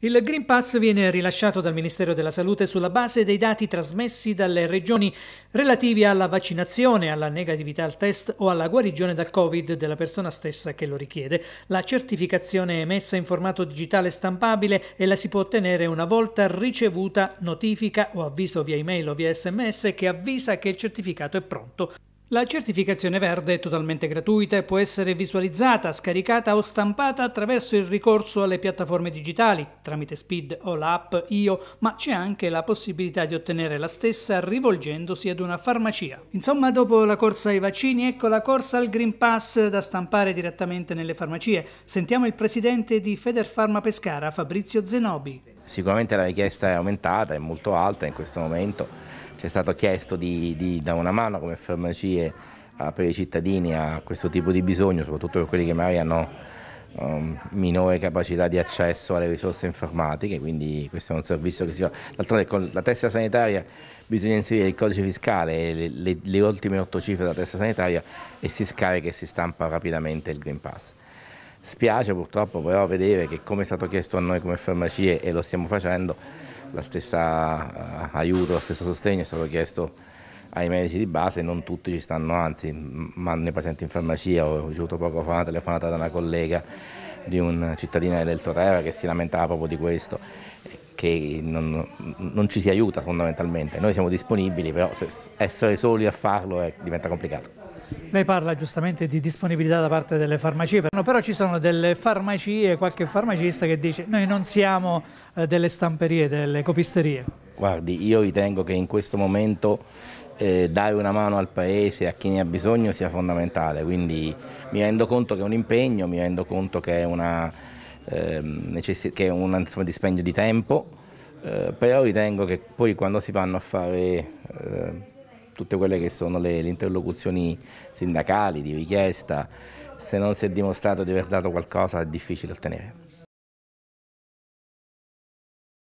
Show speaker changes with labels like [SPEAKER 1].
[SPEAKER 1] Il Green Pass viene rilasciato dal Ministero della Salute sulla base dei dati trasmessi dalle regioni relativi alla vaccinazione, alla negatività al test o alla guarigione dal Covid della persona stessa che lo richiede. La certificazione è emessa in formato digitale stampabile e la si può ottenere una volta ricevuta notifica o avviso via email o via sms che avvisa che il certificato è pronto. La certificazione verde è totalmente gratuita e può essere visualizzata, scaricata o stampata attraverso il ricorso alle piattaforme digitali, tramite Speed o l'app IO, ma c'è anche la possibilità di ottenere la stessa rivolgendosi ad una farmacia. Insomma, dopo la corsa ai vaccini, ecco la corsa al Green Pass da stampare direttamente nelle farmacie. Sentiamo il presidente di Federfarma Pescara, Fabrizio Zenobi.
[SPEAKER 2] Sicuramente la richiesta è aumentata, è molto alta in questo momento. Ci è stato chiesto di, di dare una mano come farmacie per i cittadini a questo tipo di bisogno, soprattutto per quelli che magari hanno um, minore capacità di accesso alle risorse informatiche, quindi questo è un servizio che si fa. D'altronde con la testa sanitaria bisogna inserire il codice fiscale, le, le, le ultime otto cifre della testa sanitaria e si scarica e si stampa rapidamente il Green Pass. Spiace purtroppo però vedere che come è stato chiesto a noi come farmacie e lo stiamo facendo, la stessa eh, aiuto, lo stesso sostegno è stato chiesto ai medici di base, non tutti ci stanno, anzi, mandano i pazienti in farmacia, ho ricevuto poco fa una telefonata da una collega di un cittadino del Torreva che si lamentava proprio di questo, che non, non, ci si aiuta fondamentalmente, noi siamo disponibili, però essere soli a farlo è, diventa complicato.
[SPEAKER 1] Lei parla giustamente di disponibilità da parte delle farmacie, però ci sono delle farmacie, qualche farmacista che dice noi non siamo eh, delle stamperie, delle copisterie.
[SPEAKER 2] Guardi, io ritengo che in questo momento eh, dare una mano al paese, a chi ne ha bisogno sia fondamentale, quindi mi rendo conto che è un impegno, mi rendo conto che è, una, eh, che è un insomma, dispendio di tempo, eh, però ritengo che poi quando si vanno a fare eh, tutte quelle che sono le, le interlocuzioni sindacali, di richiesta, se non si è dimostrato di aver dato qualcosa è difficile ottenere.